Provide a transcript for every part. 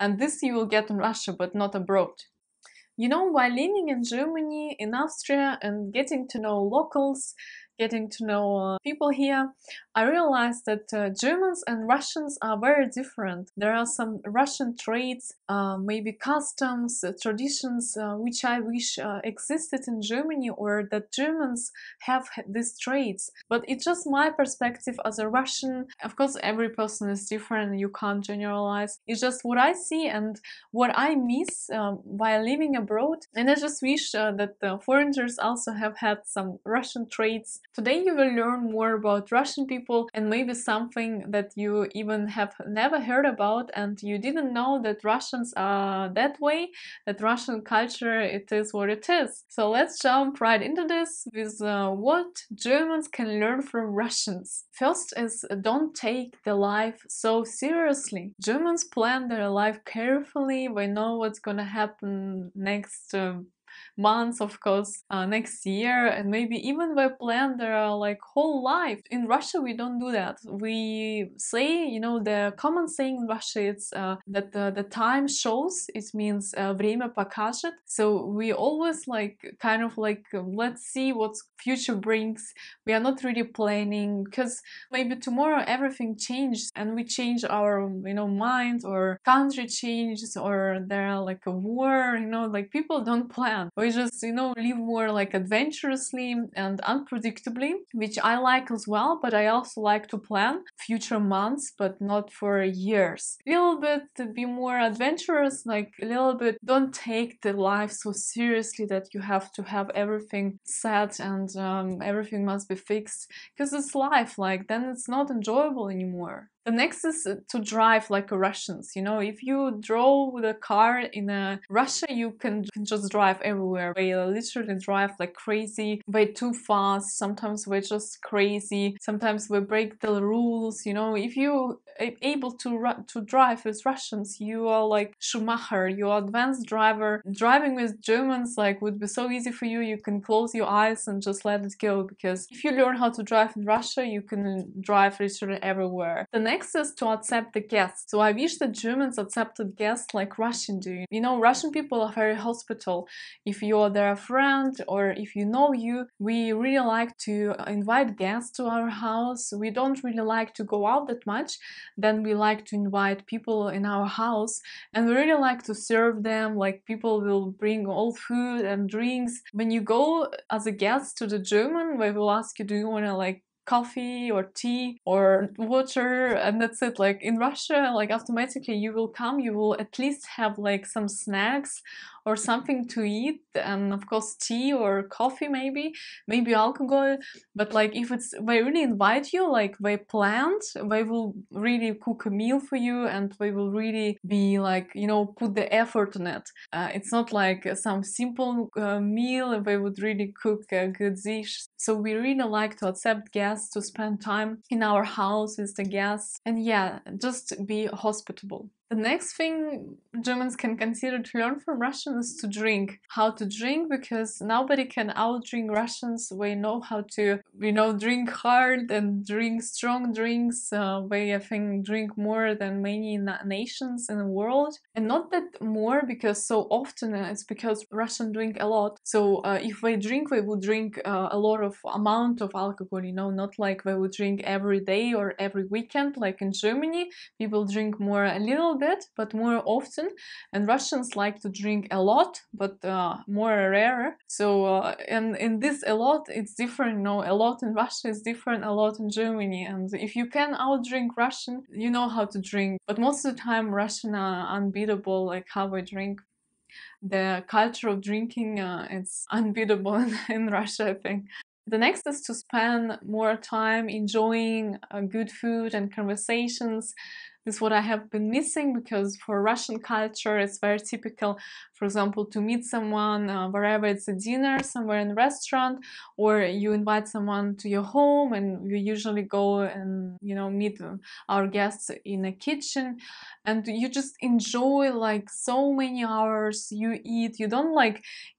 and this you will get in Russia but not abroad. You know, while living in Germany, in Austria, and getting to know locals, getting to know uh, people here, I realized that uh, Germans and Russians are very different. There are some Russian traits, uh, maybe customs, uh, traditions, uh, which I wish uh, existed in Germany or that Germans have these traits. But it's just my perspective as a Russian. Of course, every person is different, you can't generalize. It's just what I see and what I miss um, while living abroad. And I just wish that the foreigners also have had some Russian traits Today you will learn more about Russian people and maybe something that you even have never heard about and you didn't know that Russians are that way, that Russian culture it is what it is. So let's jump right into this with uh, what Germans can learn from Russians. First is don't take the life so seriously. Germans plan their life carefully, they know what's gonna happen next um, months, of course, uh, next year, and maybe even we plan their like whole life. In Russia, we don't do that. We say, you know, the common saying in Russia is uh, that the, the, time shows. It means uh, время покажет. So we always like kind of like let's see what future brings. We are not really planning because maybe tomorrow everything changes and we change our you know mind or country changes or there are like a war. You know, like people don't plan can. We just, you know, live more like adventurously and unpredictably, which I like as well, but I also like to plan future months, but not for years. A little bit to be more adventurous, like a little bit don't take the life so seriously that you have to have everything set and um, everything must be fixed because it's life, like then it's not enjoyable anymore. The next is uh, to drive like Russians. You know, if you draw the car in a uh, Russia, you can, can just drive everywhere. They literally drive like crazy, way too fast. Sometimes we're just crazy. Sometimes we break the rules. You know, if you are able to to drive with Russians, you are like Schumacher. You are advanced driver. Driving with Germans like would be so easy for you. You can close your eyes and just let it go because if you learn how to drive in Russia, you can uh, drive literally everywhere. The Next is to accept the guests. So I wish that Germans accepted guests like Russian do. You know, Russian people are very hospitable. If you're their friend or if you know you, we really like to invite guests to our house. We don't really like to go out that much. Then we like to invite people in our house and we really like to serve them. Like people will bring all food and drinks. When you go as a guest to the German, we will ask you, do you want to like coffee or tea or water and that's it like in russia like automatically you will come you will at least have like some snacks or something to eat and of course tea or coffee maybe maybe alcohol but like if it's they really invite you like they planned they will really cook a meal for you and they will really be like you know put the effort on it uh, it's not like some simple uh, meal they would really cook a good dish so we really like to accept guests guests, to spend time in our house with the guests, and yeah, just be hospitable. The next thing Germans can consider to learn from Russians is to drink. How to drink because nobody can outdrink Russians. We know how to, you know, drink hard and drink strong drinks. Uh, we I think drink more than many na- nations in the world, and not that more because so often uh, it's because Russians drink a lot. So uh, if we drink, we would drink uh, a lot of amount of alcohol. You know, not like we would drink every day or every weekend like in Germany. People drink more a little bit, but more often. And Russians like to drink a lot, but uh, more rare. So, uh, and in this a lot, it's different. No, a lot in Russia is different, a lot in Germany. And if you can outdrink Russian, you know how to drink. But most of the time, Russian are unbeatable, like how we drink the culture of drinking uh, it's unbeatable in russia i think the next is to spend more time enjoying uh, good food and conversations is what I have been missing because for Russian culture, it's very typical, for example, to meet someone uh, wherever it's a dinner, somewhere in a restaurant, or you invite someone to your home, and you usually go and you know meet uh, our guests in a kitchen, and you just enjoy like so many hours. You eat, you don't like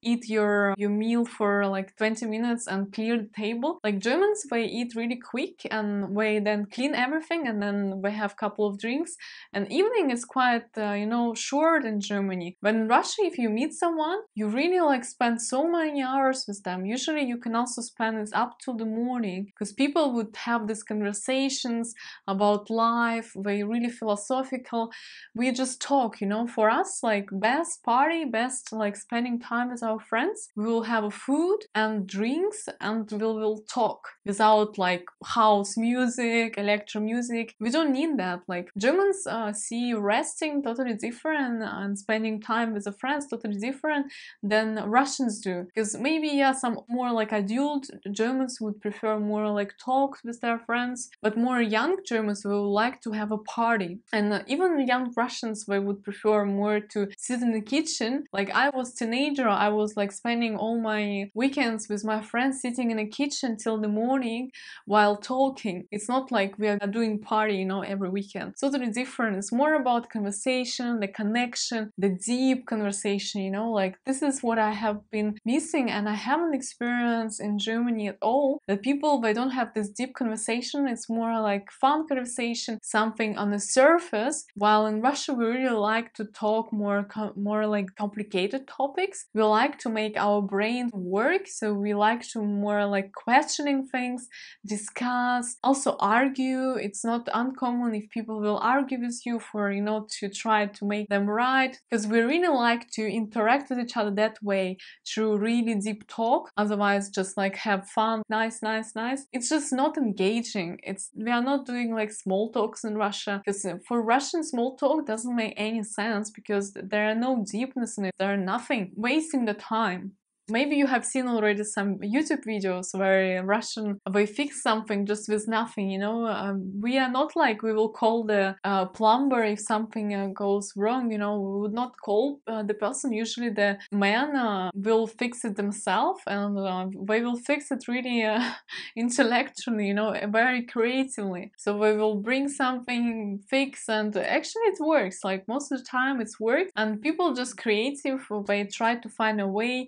eat your your meal for like 20 minutes and clear the table. Like Germans, we eat really quick and we then clean everything, and then we have a couple of drinks evenings. And evening is quite, uh, you know, short in Germany. But in Russia, if you meet someone, you really like spend so many hours with them. Usually, you can also spend it up to the morning because people would have these conversations about life, very really philosophical. We just talk, you know, for us, like best party, best like spending time with our friends. We will have food and drinks and we'll talk without like house music, electro music. We don't need that. Like Germans uh, see resting totally different and spending time with the friends totally different than Russians do. Because maybe, yeah, some more like adult Germans would prefer more like talks with their friends, but more young Germans will like to have a party. And uh, even young Russians, they would prefer more to sit in the kitchen. Like I was teenager, I was like spending all my weekends with my friends sitting in the kitchen till the morning while talking. It's not like we are doing party, you know, every weekend. So totally different. It's more about conversation, the connection, the deep conversation, you know, like this is what I have been missing and I haven't experienced in Germany at all. That people they don't have this deep conversation, it's more like fun conversation, something on the surface. While in Russia we really like to talk more more like complicated topics. We like to make our brain work, so we like to more like questioning things, discuss, also argue. It's not uncommon if people will argue with you for you know to try to make them right because we really like to interact with each other that way through really deep talk otherwise just like have fun nice nice nice it's just not engaging it's we are not doing like small talks in russia because uh, for russian small talk doesn't make any sense because there are no deepness in it there are nothing wasting the time Maybe you have seen already some YouTube videos where Russian they fix something just with nothing. You know, um, we are not like we will call the uh, plumber if something uh, goes wrong. You know, we would not call uh, the person. Usually, the man uh, will fix it themselves, and uh, they will fix it really uh, intellectually. You know, very creatively. So they will bring something, fix, and actually it works. Like most of the time, it's work, and people just creative. They try to find a way.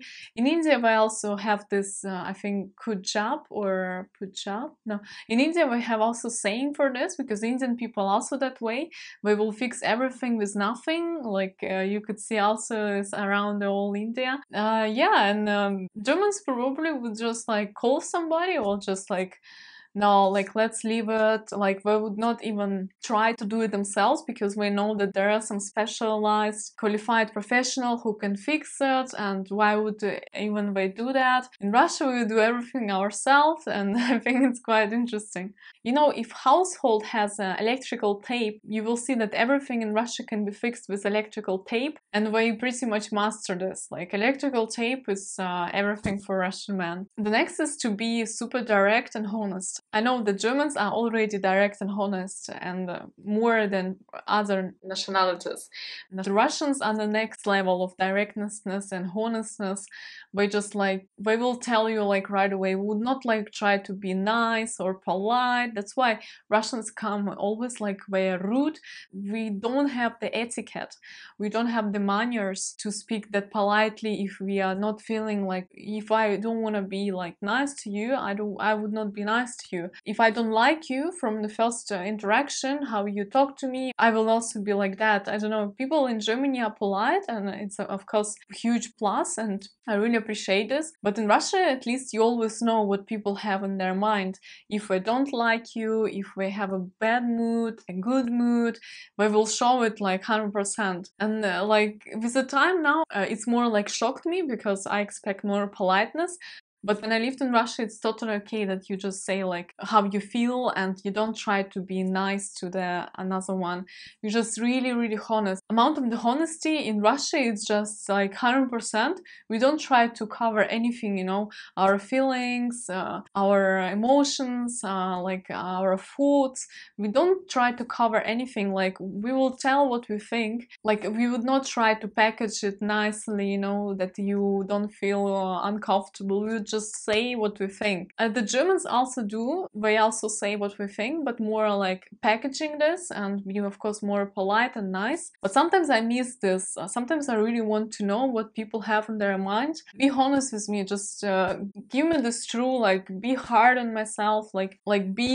India, we also have this, uh, I think, Kujab or Punjab. No, in India, we have also saying for this because Indian people also that way. We will fix everything with nothing. Like uh, you could see also is around all India. Uh, yeah, and um, Germans probably would just like call somebody or just like no like let's leave it like we would not even try to do it themselves because we know that there are some specialized qualified professional who can fix it and why would even we do that in russia we do everything ourselves and i think it's quite interesting you know if household has an electrical tape you will see that everything in russia can be fixed with electrical tape and we pretty much master this like electrical tape is uh, everything for russian men the next is to be super direct and honest I know the Germans are already direct and honest and uh, more than other nationalities. The Russians are the next level of directness and honestness. They just like, they will tell you like right away, would not like try to be nice or polite. That's why Russians come always like very are rude. We don't have the etiquette. We don't have the manners to speak that politely if we are not feeling like, if I don't want to be like nice to you, I, don't, I would not be nice to you. If I don't like you from the first uh, interaction, how you talk to me, I will also be like that. I don't know. People in Germany are polite, and it's uh, of course huge plus, and I really appreciate this. But in Russia, at least you always know what people have in their mind. If we don't like you, if we have a bad mood, a good mood, we will show it like 100%. And uh, like with the time now, uh, it's more like shocked me because I expect more politeness. But when I lived in Russia, it's totally okay that you just say like how you feel and you don't try to be nice to the another one. You're just really, really honest. Amount of the honesty in Russia is just like 100%. We don't try to cover anything, you know, our feelings, uh, our emotions, uh, like our thoughts. We don't try to cover anything. Like we will tell what we think. Like we would not try to package it nicely, you know, that you don't feel uh, uncomfortable just say what we think. Uh, the Germans also do. They also say what we think, but more like packaging this and being, of course, more polite and nice. But sometimes I miss this. Uh, sometimes I really want to know what people have in their mind. Be honest with me. Just uh, give me this true. Like, be hard on myself. Like, like be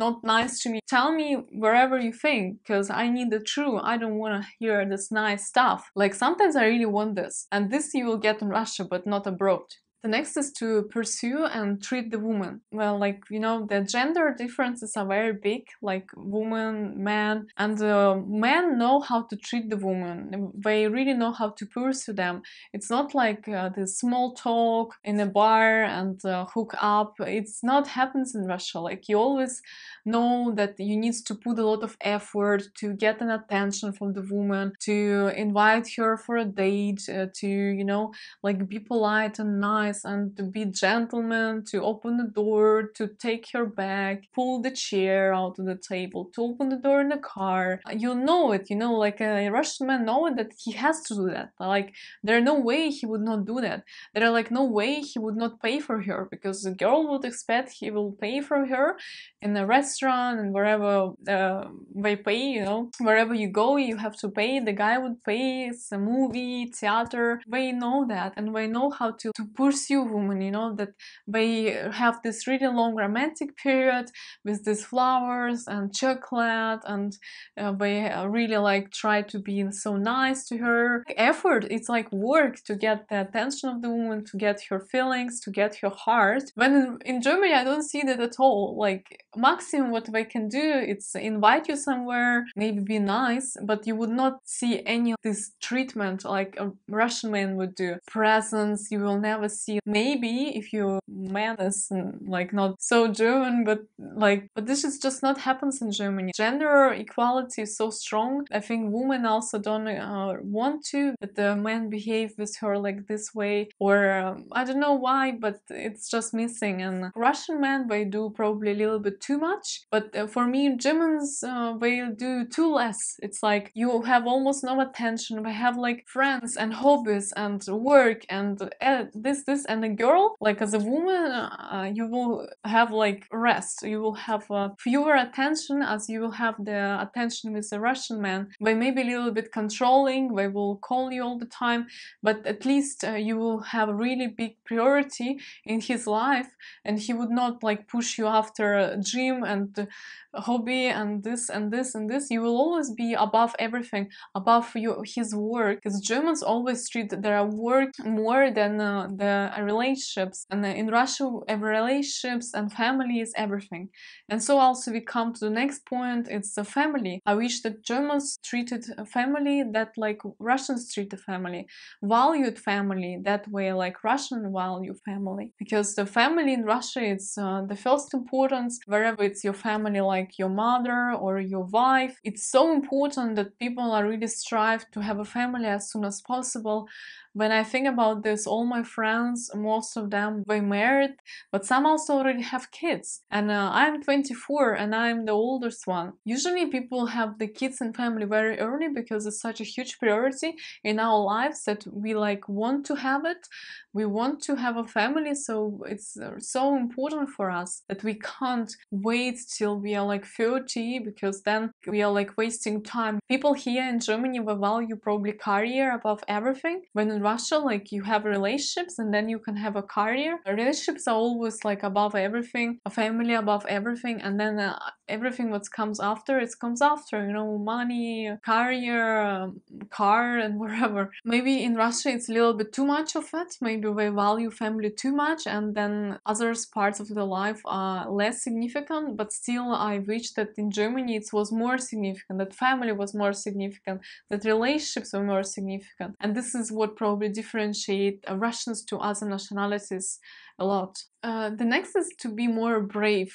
not nice to me. Tell me wherever you think, because I need the true. I don't want to hear this nice stuff. Like sometimes I really want this, and this you will get in Russia, but not abroad. The next is to pursue and treat the woman. Well, like, you know, the gender differences are very big, like woman, man, and men know how to treat the woman. They really know how to pursue them. It's not like uh, the small talk in a bar and uh, hook up. It's not happens in Russia. Like, you always know that you need to put a lot of effort to get an attention from the woman, to invite her for a date, uh, to, you know, like be polite and nice nice and to be gentleman, to open the door, to take her bag, pull the chair out of the table, to open the door in the car. You know it, you know, like a Russian man know that he has to do that. Like there are no way he would not do that. There are like no way he would not pay for her because the girl would expect he will pay for her in a restaurant and wherever uh, they pay, you know, wherever you go, you have to pay. The guy would pay. It's a movie, theater. They know that and they know how to, to push you woman, you know that they have this really long romantic period with these flowers and chocolate and uh, they uh, really like try to be so nice to her effort it's like work to get the attention of the woman to get her feelings to get her heart when in, germany i don't see that at all like maximum what they can do it's invite you somewhere maybe be nice but you would not see any of this treatment like a russian man would do presents you will never see see maybe if your man is mm, like not so German, but like, but this is just not happens in Germany. Gender equality is so strong. I think women also don't uh, want to, but the men behave with her like this way, or um, I don't know why, but it's just missing. And Russian men, they do probably a little bit too much, but uh, for me, Germans, uh, they do too less. It's like you have almost no attention. We have like friends and hobbies and work and uh, this, this and a girl, like as a woman, uh, you will have like rest. You will have uh, fewer attention as you will have the attention with a Russian man. They may be a little bit controlling. They will call you all the time, but at least uh, you will have a really big priority in his life, and he would not like push you after gym and hobby and this and this and this. You will always be above everything, above his work. Because Germans always treat their work more than uh, the uh, relationships and uh, in russia every relationships and family is everything and so also we come to the next point it's the family i wish that germans treated family that like russians treat the family valued family that way like russian value family because the family in russia it's uh, the first importance wherever it's your family like your mother or your wife it's so important that people are really strive to have a family as soon as possible when I think about this, all my friends, most of them, they married, but some also already have kids. And uh, I'm 24 and I'm the oldest one. Usually people have the kids and family very early because it's such a huge priority in our lives that we like want to have it. We want to have a family, so it's uh, so important for us that we can't wait till we are like 30 because then we are like wasting time. People here in Germany, will value probably career above everything, when in Russia, like you have relationships and then you can have a career. Relationships are always like above everything, a family above everything, and then uh, everything what comes after, it comes after, you know, money, career, um, car, and wherever. Maybe in Russia it's a little bit too much of it. Maybe we value family too much, and then other parts of the life are less significant, but still I wish that in Germany it was more significant, that family was more significant, that relationships were more significant. And this is what probably differentiate uh, Russians to other nationalities a lot. Uh, the next is to be more brave.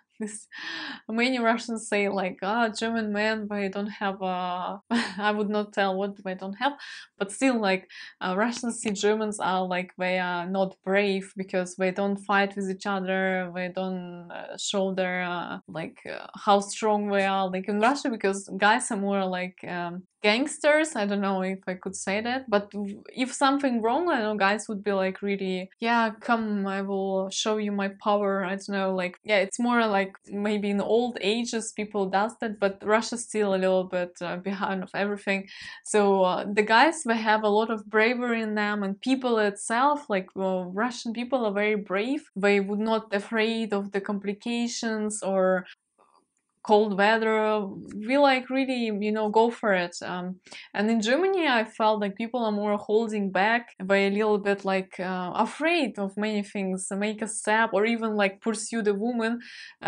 this. Many Russians say like, ah, German man, but I don't have a. I would not tell what I don't have, but still like uh, Russians see Germans are like they are not brave because they don't fight with each other, they don't uh, show their uh, like uh, how strong they are. Like in Russia, because guys are more like um, gangsters. I don't know if I could say that, but if something wrong, I know guys would be like really, yeah, come, I will show you my power. I don't know, like yeah, it's more like like maybe in old ages people does that but russia's still a little bit uh, behind of everything so uh, the guys may have a lot of bravery in them and people itself like well, russian people are very brave they would not afraid of the complications or cold weather we like really you know go for it um, and in germany i felt like people are more holding back by a little bit like uh, afraid of many things make a step or even like pursue the woman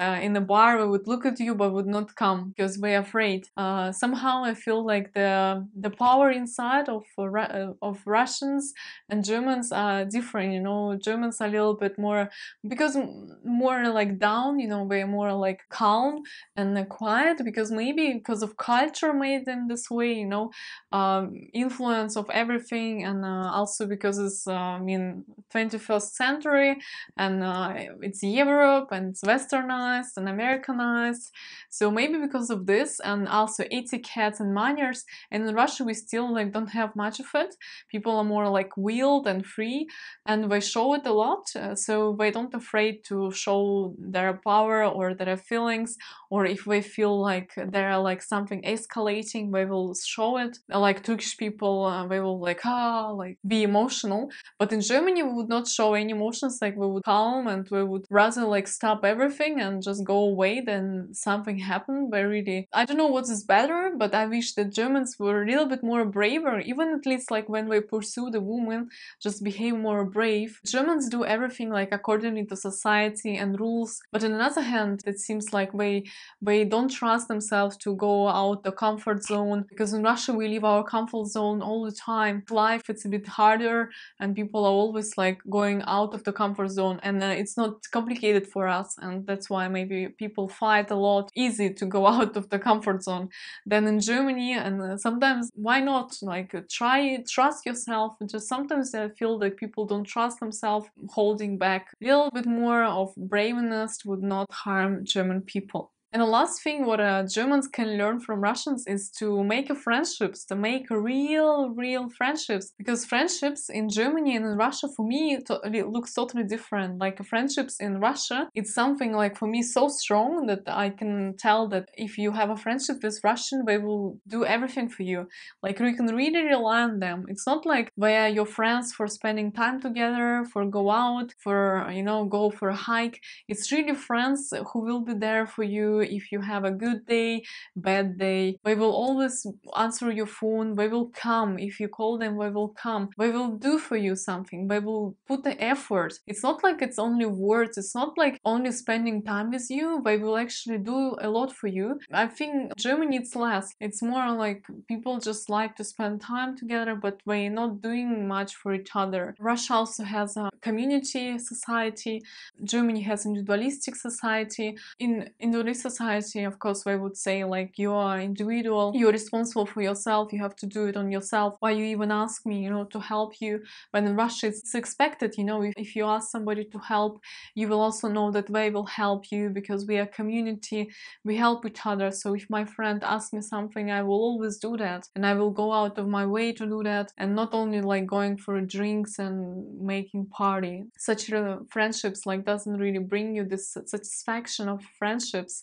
uh, in the bar who would look at you but would not come because we're afraid uh, somehow i feel like the the power inside of uh, uh, of russians and germans are different you know germans are a little bit more because more like down you know we're more like calm and and quiet because maybe because of culture made them this way you know um, influence of everything and uh, also because it's uh, i mean 21st century and uh, it's europe and it's westernized and americanized so maybe because of this and also etiquette and manners and in russia we still like don't have much of it people are more like wild and free and they show it a lot so they don't afraid to show their power or their feelings or if we feel like there are like something escalating we will show it like turkish people uh, we will like ah like be emotional but in germany we would not show any emotions like we would calm and we would rather like stop everything and just go away than something happened we really i don't know what is better but i wish the germans were a little bit more braver even at least like when we pursue the woman just behave more brave germans do everything like accordingly to society and rules but on another hand it seems like we they don't trust themselves to go out the comfort zone because in Russia we leave our comfort zone all the time. Life it's a bit harder and people are always like going out of the comfort zone and uh, it's not complicated for us and that's why maybe people fight a lot easy to go out of the comfort zone than in Germany and uh, sometimes why not like try trust yourself just sometimes I feel that people don't trust themselves holding back a little bit more of braveness would not harm German people. And the last thing what uh, Germans can learn from Russians is to make friendships, to make real, real friendships. Because friendships in Germany and in Russia, for me, it looks totally different. Like friendships in Russia, it's something like for me so strong that I can tell that if you have a friendship with Russian, they will do everything for you. Like you can really rely on them. It's not like they are your friends for spending time together, for go out, for you know, go for a hike. It's really friends who will be there for you if you have a good day, bad day. we will always answer your phone. We will come. If you call them, We will come. We will do for you something. We will put the effort. It's not like it's only words. It's not like only spending time with you. We will actually do a lot for you. I think Germany needs less. It's more like people just like to spend time together, but they're not doing much for each other. Russia also has a community society. Germany has individualistic society. In Indonesia society, of course, we would say like you are individual, you're responsible for yourself, you have to do it on yourself. Why you even ask me, you know, to help you? When in Russia it's expected, you know, if, if you ask somebody to help, you will also know that they will help you because we are community, we help each other. So if my friend asks me something, I will always do that, and I will go out of my way to do that, and not only like going for drinks and making party. Such uh, friendships like doesn't really bring you this satisfaction of friendships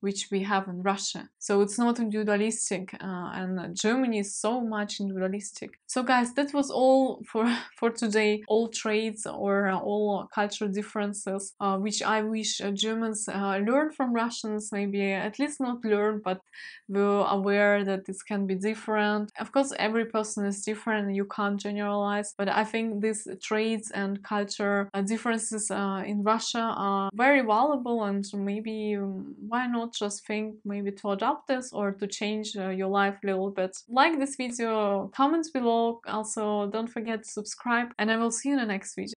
which we have in Russia. So it's not individualistic, uh, and Germany is so much individualistic. So guys, that was all for for today. All traits or all cultural differences, uh, which I wish uh, Germans uh, learn from Russians. Maybe at least not learn, but were aware that this can be different. Of course, every person is different. You can't generalize, but I think these traits and culture uh, differences uh, in Russia are very valuable, and maybe um, why not not just think maybe to adopt this or to change uh, your life a little bit. Like this video, comment below, also don't forget to subscribe and I will see you in the next video.